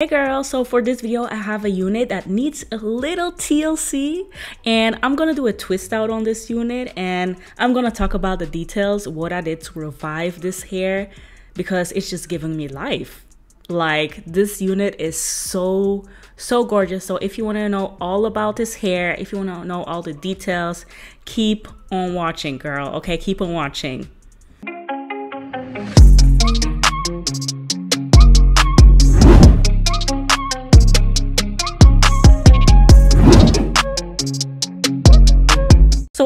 Hey girl, so for this video I have a unit that needs a little TLC and I'm gonna do a twist out on this unit and I'm gonna talk about the details, what I did to revive this hair because it's just giving me life. Like this unit is so, so gorgeous. So if you wanna know all about this hair, if you wanna know all the details, keep on watching girl, okay? Keep on watching.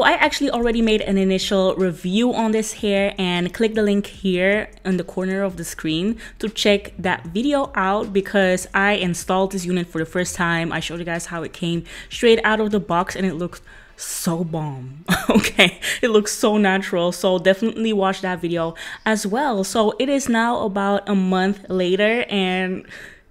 I actually already made an initial review on this hair and click the link here in the corner of the screen to check that video out because I installed this unit for the first time. I showed you guys how it came straight out of the box and it looks so bomb okay it looks so natural so definitely watch that video as well so it is now about a month later and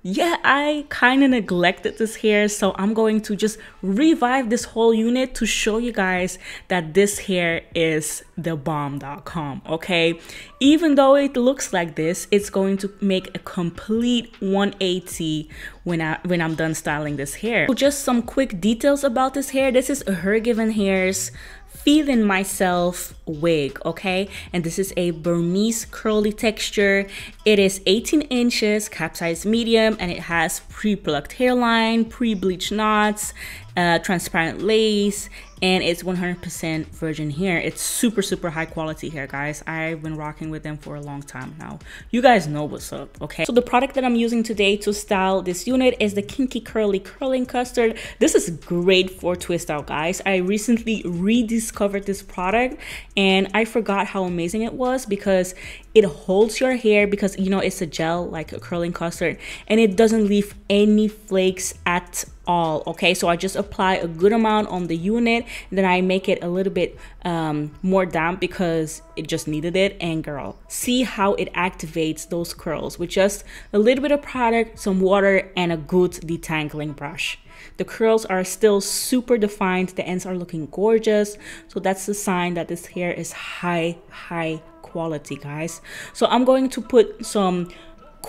yeah, I kind of neglected this hair, so I'm going to just revive this whole unit to show you guys that this hair is the bomb.com, okay? Even though it looks like this, it's going to make a complete 180 when I when I'm done styling this hair. So just some quick details about this hair. This is Her Given Hair's feeling myself wig okay and this is a burmese curly texture it is 18 inches cap size medium and it has pre-plucked hairline pre-bleach knots uh, transparent lace and it's 100% virgin hair it's super super high quality hair guys i've been rocking with them for a long time now you guys know what's up okay so the product that i'm using today to style this unit is the kinky curly curling custard this is great for twist out guys i recently rediscovered this product and i forgot how amazing it was because it holds your hair because you know it's a gel like a curling custard and it doesn't leave any flakes at all okay so i just apply a good amount on the unit then i make it a little bit um, more damp because it just needed it and girl see how it activates those curls with just a little bit of product some water and a good detangling brush the curls are still super defined the ends are looking gorgeous so that's the sign that this hair is high high quality guys so i'm going to put some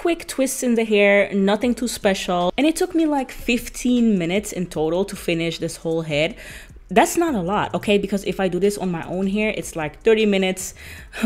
quick twists in the hair nothing too special and it took me like 15 minutes in total to finish this whole head that's not a lot okay because if i do this on my own hair it's like 30 minutes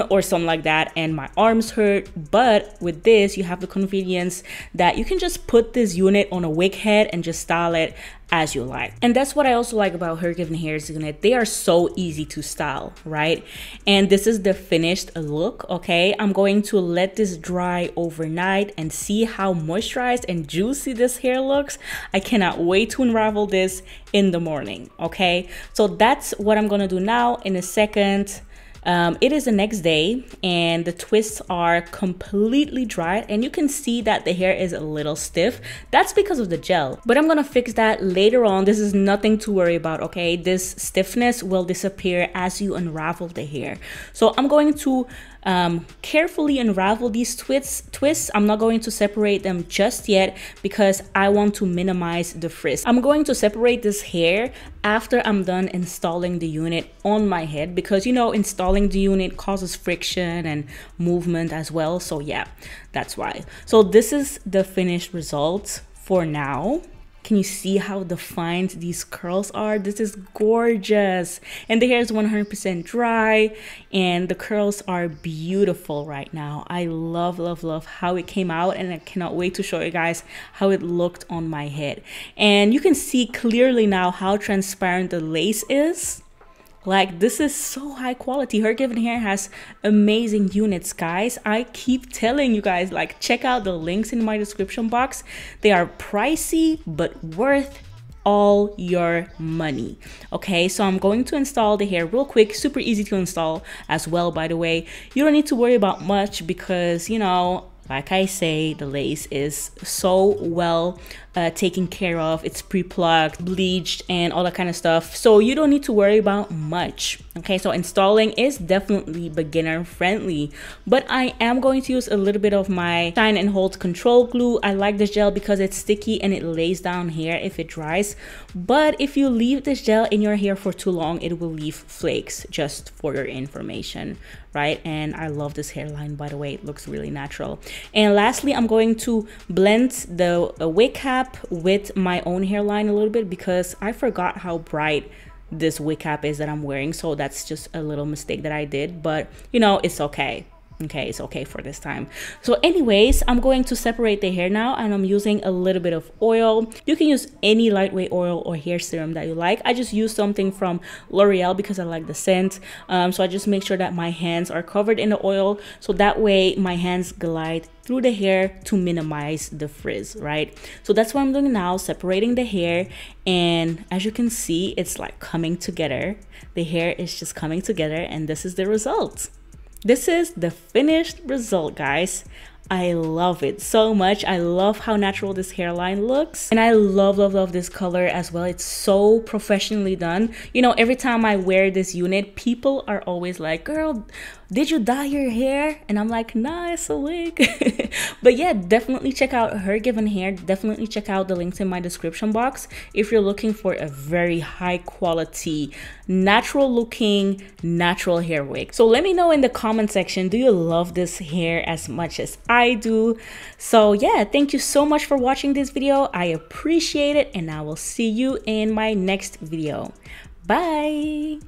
or something like that and my arms hurt but with this you have the convenience that you can just put this unit on a wig head and just style it as you like. And that's what I also like about Her Given Hairs unit. They are so easy to style, right? And this is the finished look, okay? I'm going to let this dry overnight and see how moisturized and juicy this hair looks. I cannot wait to unravel this in the morning, okay? So that's what I'm gonna do now. In a second, um, it is the next day and the twists are completely dried and you can see that the hair is a little stiff. That's because of the gel, but I'm gonna fix that later on. This is nothing to worry about, okay? This stiffness will disappear as you unravel the hair. So I'm going to um, carefully unravel these twists, twists. I'm not going to separate them just yet because I want to minimize the frizz. I'm going to separate this hair after I'm done installing the unit on my head because you know installing the unit causes friction and movement as well. So yeah, that's why. So this is the finished result for now. Can you see how defined these curls are? This is gorgeous. And the hair is 100% dry and the curls are beautiful right now. I love, love, love how it came out and I cannot wait to show you guys how it looked on my head. And you can see clearly now how transparent the lace is like this is so high quality. Her Given Hair has amazing units, guys. I keep telling you guys, like check out the links in my description box. They are pricey, but worth all your money. Okay, so I'm going to install the hair real quick, super easy to install as well, by the way. You don't need to worry about much because, you know, like I say, the lace is so well uh, taken care of. It's pre-plucked, bleached, and all that kind of stuff. So you don't need to worry about much. Okay, so installing is definitely beginner friendly, but I am going to use a little bit of my Shine and Hold Control Glue. I like this gel because it's sticky and it lays down hair if it dries, but if you leave this gel in your hair for too long, it will leave flakes, just for your information, right? And I love this hairline, by the way, it looks really natural. And lastly, I'm going to blend the wig cap with my own hairline a little bit because I forgot how bright this wig cap is that I'm wearing. So that's just a little mistake that I did, but you know, it's okay okay it's okay for this time so anyways i'm going to separate the hair now and i'm using a little bit of oil you can use any lightweight oil or hair serum that you like i just use something from l'oreal because i like the scent um, so i just make sure that my hands are covered in the oil so that way my hands glide through the hair to minimize the frizz right so that's what i'm doing now separating the hair and as you can see it's like coming together the hair is just coming together and this is the result this is the finished result, guys. I love it so much. I love how natural this hairline looks. And I love, love, love this color as well. It's so professionally done. You know, every time I wear this unit, people are always like, girl, did you dye your hair? And I'm like, nah, it's a wig. but yeah, definitely check out Her Given Hair. Definitely check out the links in my description box if you're looking for a very high quality, natural looking, natural hair wig. So let me know in the comment section, do you love this hair as much as I I do. So yeah, thank you so much for watching this video. I appreciate it and I will see you in my next video. Bye!